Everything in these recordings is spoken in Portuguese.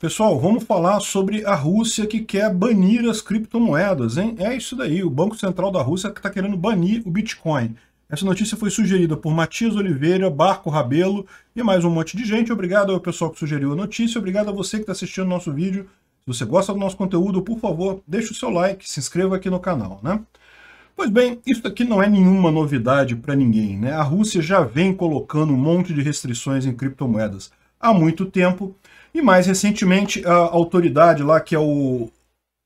Pessoal, vamos falar sobre a Rússia que quer banir as criptomoedas, hein? É isso daí, o Banco Central da Rússia que está querendo banir o Bitcoin. Essa notícia foi sugerida por Matias Oliveira, Barco Rabelo e mais um monte de gente. Obrigado ao pessoal que sugeriu a notícia, obrigado a você que está assistindo o nosso vídeo. Se você gosta do nosso conteúdo, por favor, deixe o seu like, se inscreva aqui no canal, né? Pois bem, isso aqui não é nenhuma novidade para ninguém, né? A Rússia já vem colocando um monte de restrições em criptomoedas há muito tempo. E mais recentemente, a autoridade lá, que é o,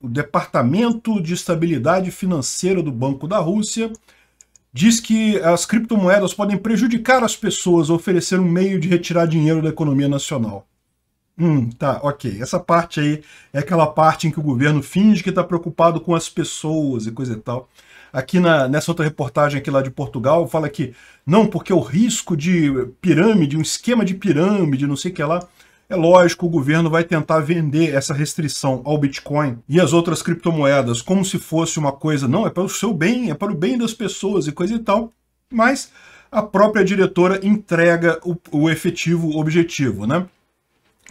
o Departamento de Estabilidade Financeira do Banco da Rússia, diz que as criptomoedas podem prejudicar as pessoas, oferecer um meio de retirar dinheiro da economia nacional. Hum, tá, ok. Essa parte aí é aquela parte em que o governo finge que está preocupado com as pessoas e coisa e tal. Aqui na, nessa outra reportagem aqui lá de Portugal, fala que não, porque o risco de pirâmide, um esquema de pirâmide, não sei o que lá. É lógico, o governo vai tentar vender essa restrição ao Bitcoin e às outras criptomoedas como se fosse uma coisa, não, é para o seu bem, é para o bem das pessoas e coisa e tal. Mas a própria diretora entrega o, o efetivo objetivo, né?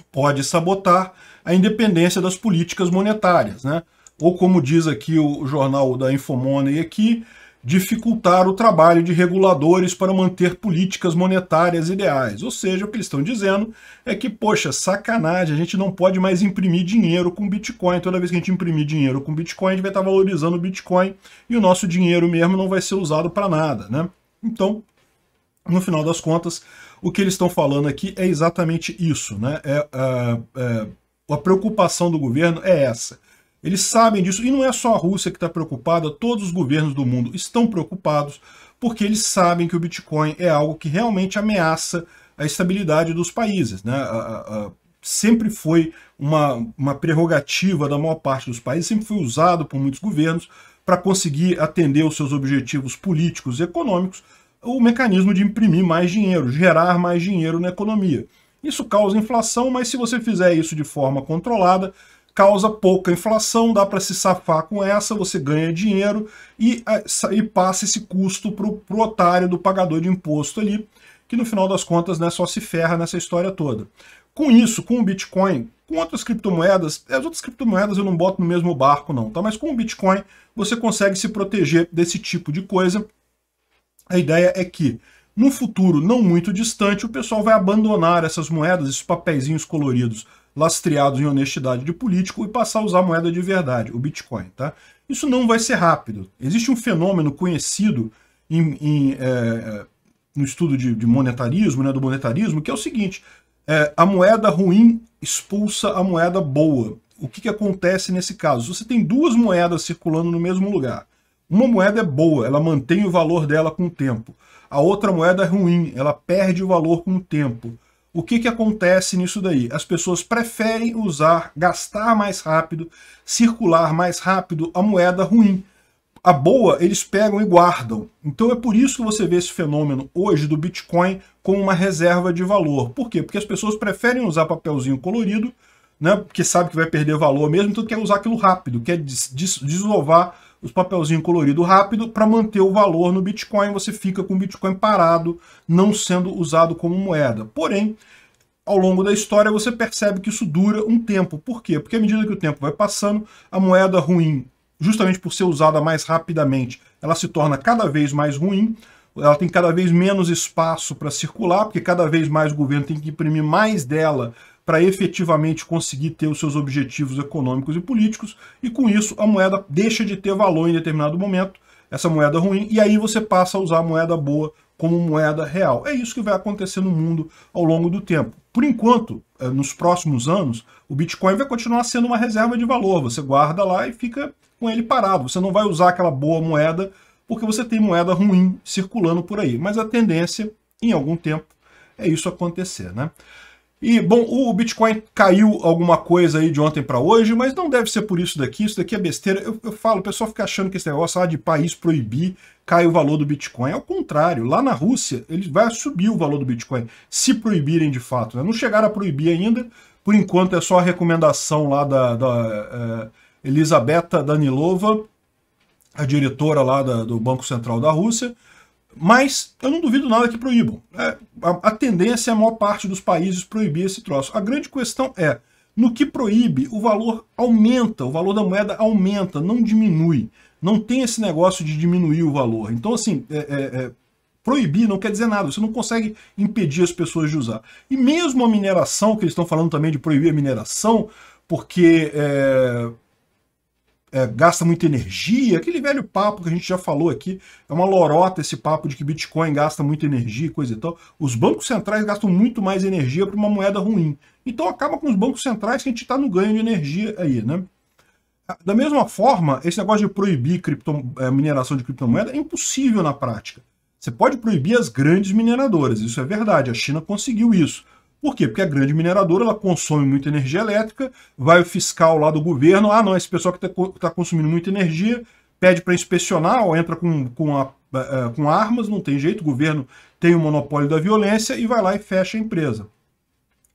Pode sabotar a independência das políticas monetárias, né? ou como diz aqui o jornal da Infomoney aqui, dificultar o trabalho de reguladores para manter políticas monetárias ideais. Ou seja, o que eles estão dizendo é que, poxa, sacanagem, a gente não pode mais imprimir dinheiro com Bitcoin. Toda vez que a gente imprimir dinheiro com Bitcoin, a gente vai estar valorizando o Bitcoin e o nosso dinheiro mesmo não vai ser usado para nada, né? Então, no final das contas, o que eles estão falando aqui é exatamente isso, né? É, é, é, a preocupação do governo é essa eles sabem disso, e não é só a Rússia que está preocupada, todos os governos do mundo estão preocupados, porque eles sabem que o Bitcoin é algo que realmente ameaça a estabilidade dos países. Né? A, a, a, sempre foi uma, uma prerrogativa da maior parte dos países, sempre foi usado por muitos governos para conseguir atender os seus objetivos políticos e econômicos, o mecanismo de imprimir mais dinheiro, gerar mais dinheiro na economia. Isso causa inflação, mas se você fizer isso de forma controlada, causa pouca inflação, dá para se safar com essa, você ganha dinheiro e, eh, e passa esse custo para o otário do pagador de imposto ali, que no final das contas né, só se ferra nessa história toda. Com isso, com o Bitcoin, com outras criptomoedas, eh, as outras criptomoedas eu não boto no mesmo barco não, tá? mas com o Bitcoin você consegue se proteger desse tipo de coisa. A ideia é que no futuro não muito distante, o pessoal vai abandonar essas moedas, esses papeizinhos coloridos, lastreados em honestidade de político e passar a usar a moeda de verdade, o Bitcoin. Tá? Isso não vai ser rápido. Existe um fenômeno conhecido em, em, é, é, no estudo de, de, monetarismo, né, do monetarismo, que é o seguinte, é, a moeda ruim expulsa a moeda boa. O que, que acontece nesse caso? Você tem duas moedas circulando no mesmo lugar. Uma moeda é boa, ela mantém o valor dela com o tempo. A outra moeda é ruim, ela perde o valor com o tempo. O que, que acontece nisso daí? As pessoas preferem usar, gastar mais rápido, circular mais rápido a moeda ruim. A boa eles pegam e guardam. Então é por isso que você vê esse fenômeno hoje do Bitcoin como uma reserva de valor. Por quê? Porque as pessoas preferem usar papelzinho colorido, né, porque sabe que vai perder valor mesmo, então quer usar aquilo rápido, quer des desovar os papelzinhos colorido rápido para manter o valor no Bitcoin. Você fica com o Bitcoin parado, não sendo usado como moeda. Porém, ao longo da história você percebe que isso dura um tempo. Por quê? Porque à medida que o tempo vai passando, a moeda ruim, justamente por ser usada mais rapidamente, ela se torna cada vez mais ruim, ela tem cada vez menos espaço para circular, porque cada vez mais o governo tem que imprimir mais dela para efetivamente conseguir ter os seus objetivos econômicos e políticos, e com isso a moeda deixa de ter valor em determinado momento, essa moeda ruim, e aí você passa a usar a moeda boa como moeda real. É isso que vai acontecer no mundo ao longo do tempo. Por enquanto, eh, nos próximos anos, o Bitcoin vai continuar sendo uma reserva de valor. Você guarda lá e fica com ele parado. Você não vai usar aquela boa moeda porque você tem moeda ruim circulando por aí. Mas a tendência, em algum tempo, é isso acontecer, né? E, bom, o Bitcoin caiu alguma coisa aí de ontem para hoje, mas não deve ser por isso daqui, isso daqui é besteira. Eu, eu falo, o pessoal fica achando que esse negócio ah, de país proibir cai o valor do Bitcoin. Ao contrário, lá na Rússia, ele vai subir o valor do Bitcoin, se proibirem de fato. Né? Não chegaram a proibir ainda, por enquanto é só a recomendação lá da, da é, Elisabetta Danilova, a diretora lá da, do Banco Central da Rússia, mas eu não duvido nada que proíbam. É, a, a, tendência é a maior parte dos países proibir esse troço. A grande questão é, no que proíbe, o valor aumenta, o valor da moeda aumenta, não diminui. Não tem esse negócio de diminuir o valor. Então, assim, é, é, é proibir não quer dizer nada, você não consegue impedir as pessoas de usar. E mesmo a mineração, que eles estão falando também de proibir a mineração, porque é, é, gasta muita energia, aquele velho papo que a gente já falou aqui, é uma lorota esse papo de que Bitcoin gasta muita energia e coisa e tal. Os bancos centrais gastam muito mais energia para uma moeda ruim. Então acaba com os bancos centrais que a gente está no ganho de energia aí, né? Da mesma forma, esse negócio de proibir cripto, é, mineração de criptomoeda é impossível na prática. Você pode proibir as grandes mineradoras, isso é verdade, a China conseguiu isso. Por quê? Porque a grande mineradora ela consome muita energia elétrica, vai o fiscal lá do governo, ah, não, esse pessoal que está tá consumindo muita energia, pede para inspecionar ou entra com, com, a, eh, eh, com armas, não tem jeito, o governo tem o monopólio da violência e vai lá e fecha a empresa.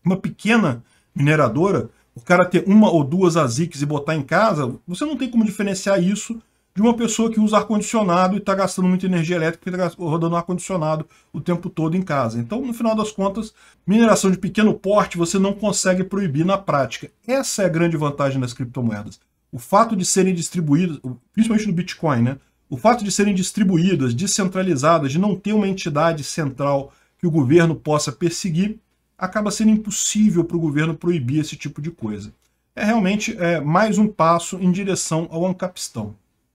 Uma pequena mineradora, o cara ter uma ou duas ASICs e botar em casa, você não tem como diferenciar isso de uma pessoa que usa ar-condicionado e está gastando muita energia elétrica porque está rodando ar-condicionado o tempo todo em casa. Então, no final das contas, mineração de pequeno porte você não consegue proibir na prática. Essa é a grande vantagem das criptomoedas. O fato de serem distribuídas, principalmente no Bitcoin, né? O fato de serem distribuídas, descentralizadas, de não ter uma entidade central que o governo possa perseguir, acaba sendo impossível para o governo proibir esse tipo de coisa. É realmente é, mais um passo em direção ao Ancapistão.